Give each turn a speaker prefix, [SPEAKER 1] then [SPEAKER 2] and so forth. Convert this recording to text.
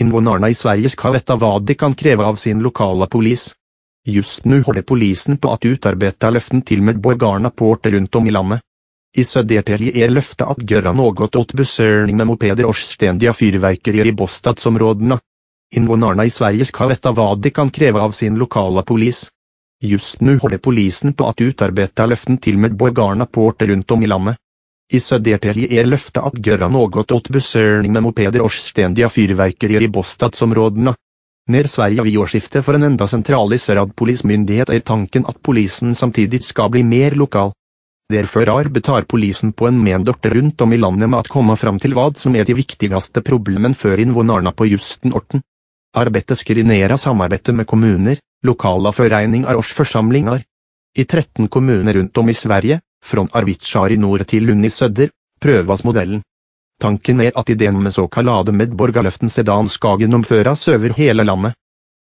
[SPEAKER 1] Invånarna i Sverige skal veta hva de kan kreve av sin lokale polis. Just nå holder polisen på at att løften til med medborgarna på orter runt om i landet. I Södertälje är löfte att göra noe åt besörning med mopeder og stendige fyrverkerier i bostadsområdena. Invånarna i Sverige skal veta hva de kan kreve av sin lokale polis. Just nå holder polisen på at att løften til med medborgarna på orter runt om i landet. I Södertälje är löfte att göra något åt bussörning med mopeder og stendige fyrverkerier i bostadsområdena. När Sverige vid årsskiftet for en enda centraliserad polismyndighet er tanken at polisen samtidig skal bli mer lokal. Derfor arbetar polisen på en mendorte rundt om i landet med å komme fram til hva som er de viktigste problemene før innvånerne på Justen Orten. Arbeidet skrinerer samarbeidet med kommuner, lokale foreninger og forsamlinger. I 13 kommuner rundt om i Sverige, From Arvitsjar i nord til Lund i sødder, prøves modellen. Tanken er at ideen med såkalla medborgerløften sedan skal gjennomføres over hele landet.